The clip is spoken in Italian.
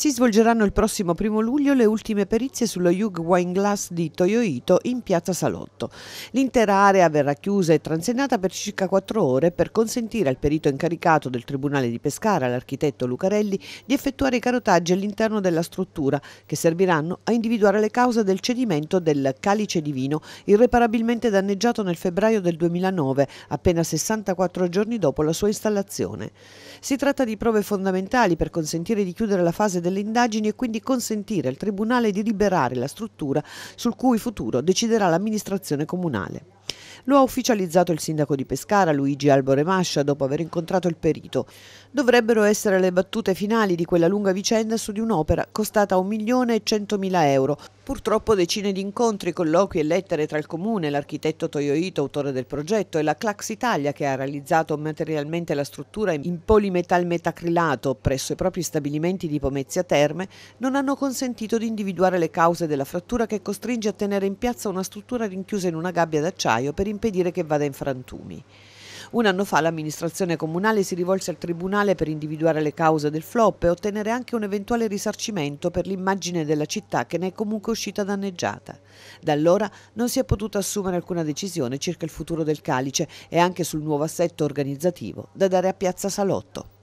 Si svolgeranno il prossimo primo luglio le ultime perizie sullo Yug Wine Glass di Toyoito in piazza Salotto. L'intera area verrà chiusa e transennata per circa quattro ore per consentire al perito incaricato del Tribunale di Pescara, l'architetto Lucarelli, di effettuare i carotaggi all'interno della struttura che serviranno a individuare le cause del cedimento del calice di vino irreparabilmente danneggiato nel febbraio del 2009, appena 64 giorni dopo la sua installazione. Si tratta di prove fondamentali per consentire di chiudere la fase del delle indagini e quindi consentire al Tribunale di liberare la struttura sul cui futuro deciderà l'amministrazione comunale. Lo ha ufficializzato il sindaco di Pescara, Luigi Albore Mascia, dopo aver incontrato il perito. Dovrebbero essere le battute finali di quella lunga vicenda su di un'opera costata 1.100.000 euro, Purtroppo decine di incontri, colloqui e lettere tra il comune, l'architetto Toyoito, autore del progetto, e la Clax Italia che ha realizzato materialmente la struttura in polimetal metacrilato presso i propri stabilimenti di Pomezia Terme, non hanno consentito di individuare le cause della frattura che costringe a tenere in piazza una struttura rinchiusa in una gabbia d'acciaio per impedire che vada in frantumi. Un anno fa l'amministrazione comunale si rivolse al Tribunale per individuare le cause del flop e ottenere anche un eventuale risarcimento per l'immagine della città che ne è comunque uscita danneggiata. Da allora non si è potuta assumere alcuna decisione circa il futuro del Calice e anche sul nuovo assetto organizzativo da dare a Piazza Salotto.